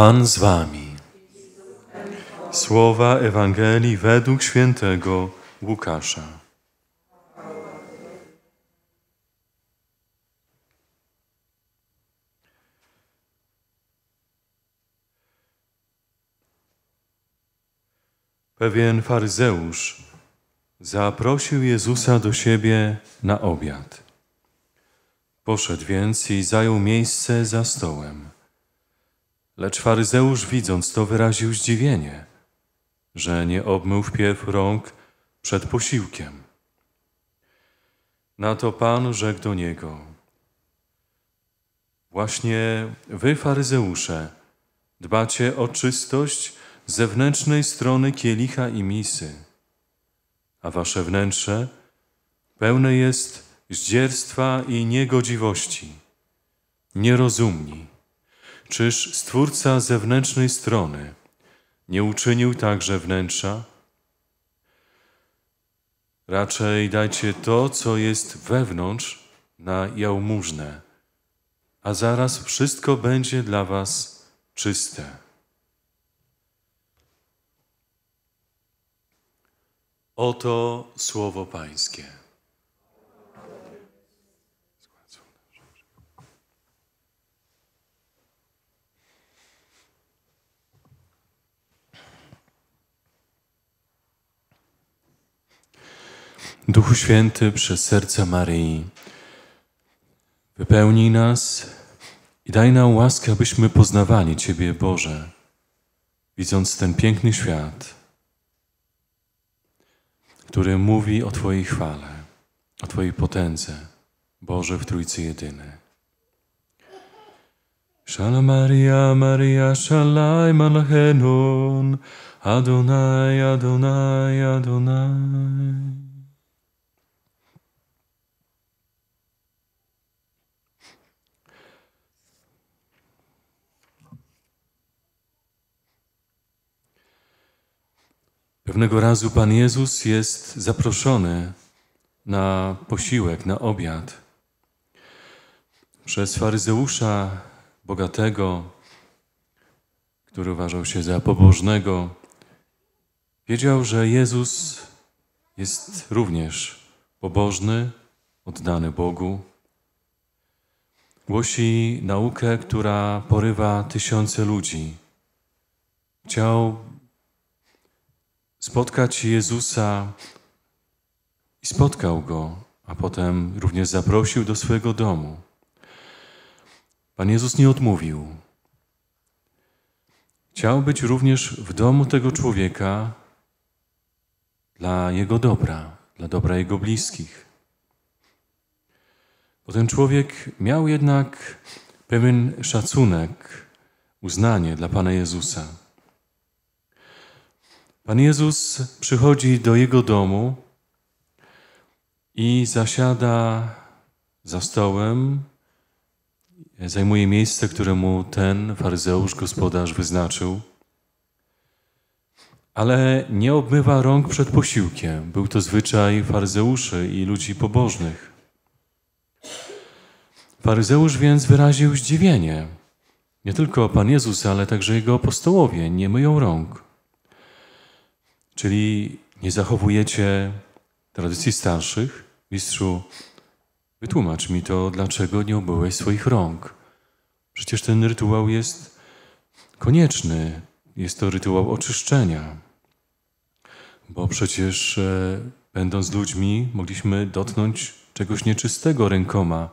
Pan z wami. Słowa Ewangelii według świętego Łukasza. Pewien faryzeusz zaprosił Jezusa do siebie na obiad. Poszedł więc i zajął miejsce za stołem. Lecz faryzeusz widząc to wyraził zdziwienie, że nie obmył wpierw rąk przed posiłkiem. Na to Pan rzekł do niego: Właśnie wy, faryzeusze, dbacie o czystość zewnętrznej strony kielicha i misy, a wasze wnętrze pełne jest zdzierstwa i niegodziwości. Nierozumni. Czyż Stwórca zewnętrznej strony nie uczynił także wnętrza? Raczej dajcie to, co jest wewnątrz, na jałmużnę, a zaraz wszystko będzie dla was czyste. Oto słowo Pańskie. Duchu Święty przez serce Maryi, wypełnij nas i daj nam łaskę, abyśmy poznawali Ciebie, Boże, widząc ten piękny świat, który mówi o Twojej chwale, o Twojej potędze, Boże w Trójcy Jedyny. Szala Maria, Maria, szalaj malachenon, Adonai, Adonai, Adonai. Pewnego razu Pan Jezus jest zaproszony na posiłek, na obiad. Przez faryzeusza bogatego, który uważał się za pobożnego, wiedział, że Jezus jest również pobożny, oddany Bogu. Głosi naukę, która porywa tysiące ludzi. Chciał spotkać Jezusa i spotkał go, a potem również zaprosił do swojego domu. Pan Jezus nie odmówił. Chciał być również w domu tego człowieka dla jego dobra, dla dobra jego bliskich. Bo ten człowiek miał jednak pewien szacunek, uznanie dla Pana Jezusa. Pan Jezus przychodzi do jego domu i zasiada za stołem, zajmuje miejsce, które mu ten faryzeusz, gospodarz wyznaczył, ale nie obmywa rąk przed posiłkiem. Był to zwyczaj faryzeuszy i ludzi pobożnych. Faryzeusz więc wyraził zdziwienie. Nie tylko Pan Jezus, ale także jego apostołowie nie myją rąk. Czyli nie zachowujecie tradycji starszych. Mistrzu, wytłumacz mi to, dlaczego nie obyłeś swoich rąk. Przecież ten rytuał jest konieczny. Jest to rytuał oczyszczenia. Bo przecież e, będąc ludźmi mogliśmy dotknąć czegoś nieczystego rękoma.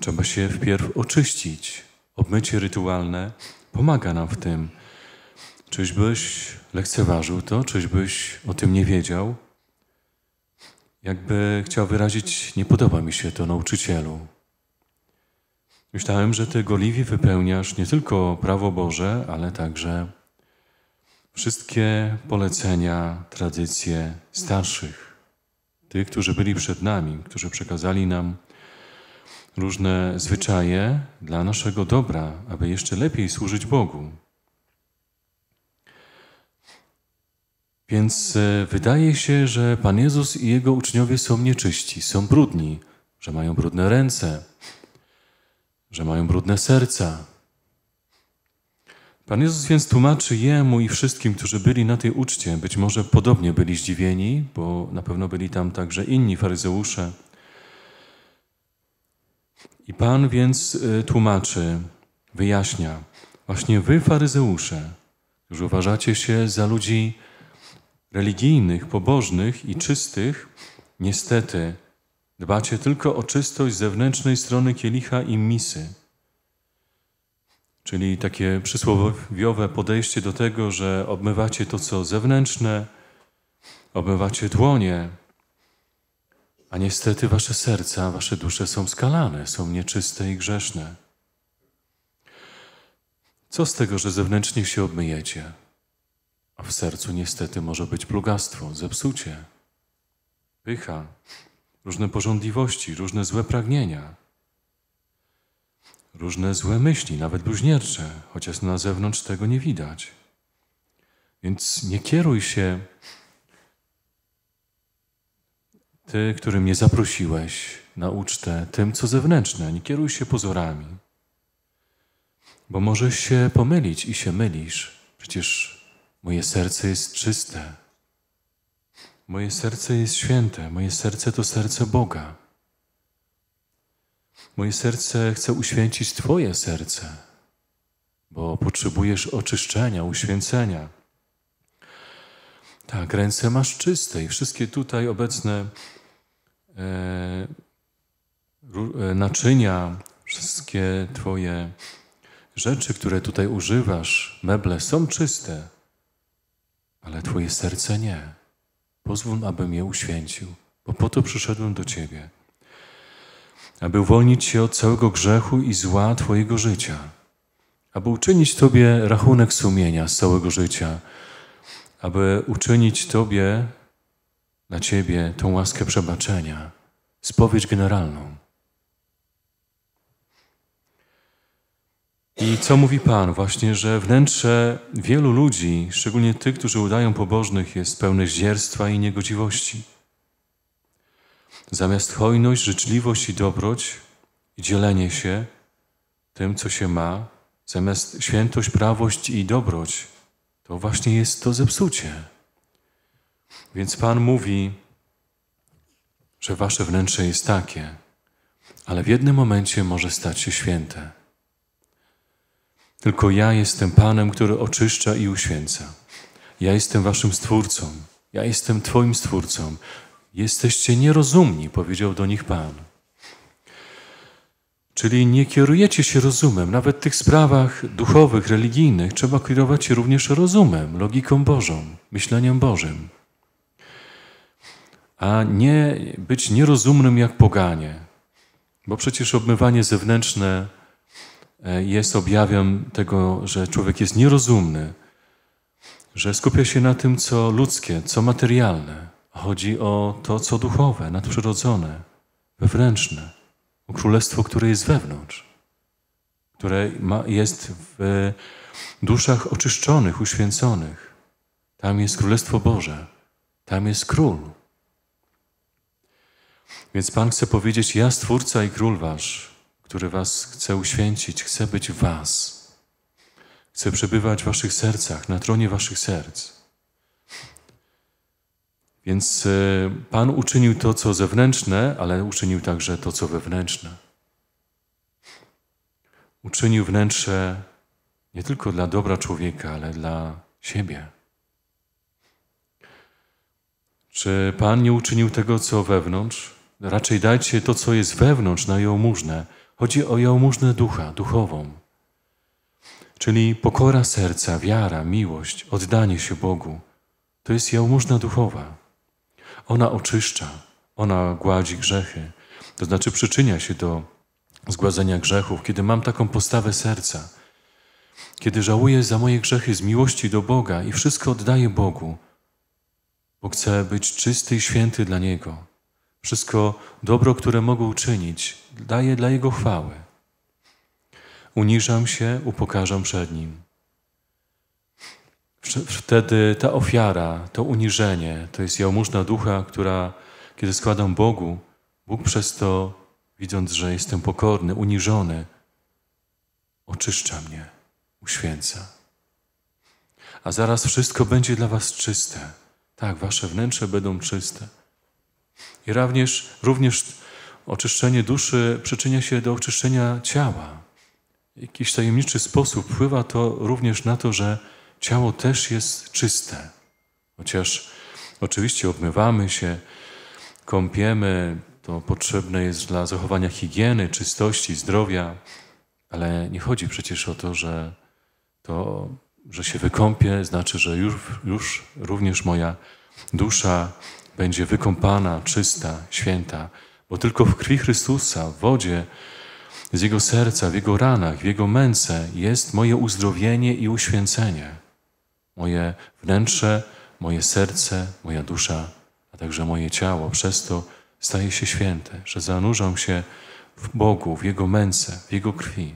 Trzeba się wpierw oczyścić. Obmycie rytualne pomaga nam w tym. Czyś byś lekceważył to? Czyś byś o tym nie wiedział? Jakby chciał wyrazić, nie podoba mi się to nauczycielu. Myślałem, że ty gorliwie wypełniasz nie tylko prawo Boże, ale także wszystkie polecenia, tradycje starszych, tych, którzy byli przed nami, którzy przekazali nam różne zwyczaje dla naszego dobra, aby jeszcze lepiej służyć Bogu. Więc e, wydaje się, że Pan Jezus i Jego uczniowie są nieczyści, są brudni, że mają brudne ręce, że mają brudne serca. Pan Jezus więc tłumaczy jemu i wszystkim, którzy byli na tej uczcie, być może podobnie byli zdziwieni, bo na pewno byli tam także inni faryzeusze. I Pan więc e, tłumaczy, wyjaśnia, właśnie wy, faryzeusze, którzy uważacie się za ludzi religijnych, pobożnych i czystych, niestety dbacie tylko o czystość zewnętrznej strony kielicha i misy. Czyli takie przysłowiowe podejście do tego, że obmywacie to, co zewnętrzne, obmywacie dłonie, a niestety wasze serca, wasze dusze są skalane, są nieczyste i grzeszne. Co z tego, że zewnętrznie się obmyjecie? A w sercu niestety może być plugastwo, zepsucie, pycha, różne porządliwości, różne złe pragnienia, różne złe myśli, nawet bluźniercze, chociaż na zewnątrz tego nie widać. Więc nie kieruj się ty, który mnie zaprosiłeś na ucztę, tym, co zewnętrzne. Nie kieruj się pozorami, bo możesz się pomylić i się mylisz. Przecież Moje serce jest czyste. Moje serce jest święte. Moje serce to serce Boga. Moje serce chce uświęcić Twoje serce, bo potrzebujesz oczyszczenia, uświęcenia. Tak, ręce masz czyste i wszystkie tutaj obecne e, e naczynia, wszystkie Twoje rzeczy, które tutaj używasz, meble są czyste ale Twoje serce nie. Pozwól, abym je uświęcił, bo po to przyszedłem do Ciebie, aby uwolnić się od całego grzechu i zła Twojego życia, aby uczynić Tobie rachunek sumienia z całego życia, aby uczynić Tobie, na Ciebie, tą łaskę przebaczenia, spowiedź generalną. I co mówi Pan? Właśnie, że wnętrze wielu ludzi, szczególnie tych, którzy udają pobożnych, jest pełne zdzierstwa i niegodziwości. Zamiast hojność, życzliwość i dobroć dzielenie się tym, co się ma, zamiast świętość, prawość i dobroć, to właśnie jest to zepsucie. Więc Pan mówi, że wasze wnętrze jest takie, ale w jednym momencie może stać się święte. Tylko ja jestem Panem, który oczyszcza i uświęca. Ja jestem waszym Stwórcą. Ja jestem Twoim Stwórcą. Jesteście nierozumni, powiedział do nich Pan. Czyli nie kierujecie się rozumem. Nawet w tych sprawach duchowych, religijnych trzeba kierować się również rozumem, logiką Bożą, myśleniem Bożym. A nie być nierozumnym jak poganie. Bo przecież obmywanie zewnętrzne E, jest objawem tego, że człowiek jest nierozumny, że skupia się na tym, co ludzkie, co materialne. Chodzi o to, co duchowe, nadprzyrodzone, wewnętrzne, o królestwo, które jest wewnątrz, które ma, jest w duszach oczyszczonych, uświęconych. Tam jest Królestwo Boże, tam jest Król. Więc Pan chce powiedzieć, ja Stwórca i Król Wasz, który Was chce uświęcić, chce być w Was. Chce przebywać w Waszych sercach, na tronie Waszych serc. Więc e, Pan uczynił to, co zewnętrzne, ale uczynił także to, co wewnętrzne. Uczynił wnętrze nie tylko dla dobra człowieka, ale dla siebie. Czy Pan nie uczynił tego, co wewnątrz? Raczej dajcie to, co jest wewnątrz, na jałmużnę Chodzi o jałmużnę ducha, duchową. Czyli pokora serca, wiara, miłość, oddanie się Bogu. To jest jałmużna duchowa. Ona oczyszcza, ona gładzi grzechy, to znaczy przyczynia się do zgładzenia grzechów. Kiedy mam taką postawę serca, kiedy żałuję za moje grzechy z miłości do Boga i wszystko oddaję Bogu, bo chcę być czysty i święty dla Niego, wszystko dobro, które mogę uczynić, daję dla Jego chwały. Uniżam się, upokarzam przed Nim. Wtedy ta ofiara, to uniżenie, to jest jałmużna ducha, która, kiedy składam Bogu, Bóg przez to, widząc, że jestem pokorny, uniżony, oczyszcza mnie, uświęca. A zaraz wszystko będzie dla was czyste. Tak, wasze wnętrze będą czyste. I również, również oczyszczenie duszy przyczynia się do oczyszczenia ciała. W jakiś tajemniczy sposób wpływa to również na to, że ciało też jest czyste. Chociaż oczywiście obmywamy się, kąpiemy, to potrzebne jest dla zachowania higieny, czystości, zdrowia, ale nie chodzi przecież o to, że to, że się wykąpię, znaczy, że już, już również moja Dusza będzie wykąpana, czysta, święta, bo tylko w krwi Chrystusa, w wodzie, z Jego serca, w Jego ranach, w Jego męce jest moje uzdrowienie i uświęcenie. Moje wnętrze, moje serce, moja dusza, a także moje ciało przez to staje się święte, że zanurzam się w Bogu, w Jego męce, w Jego krwi.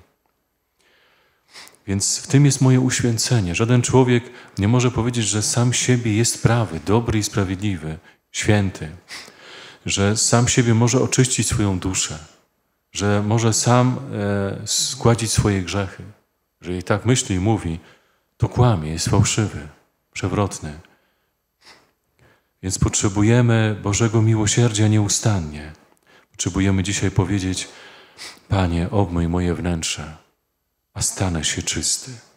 Więc w tym jest moje uświęcenie. Żaden człowiek nie może powiedzieć, że sam siebie jest prawy, dobry i sprawiedliwy, święty, że sam siebie może oczyścić swoją duszę, że może sam e, swoje grzechy. Jeżeli tak myśli i mówi, to kłamie, jest fałszywy, przewrotny. Więc potrzebujemy Bożego miłosierdzia nieustannie. Potrzebujemy dzisiaj powiedzieć: Panie, obmyj moje wnętrze a stanę się czysty.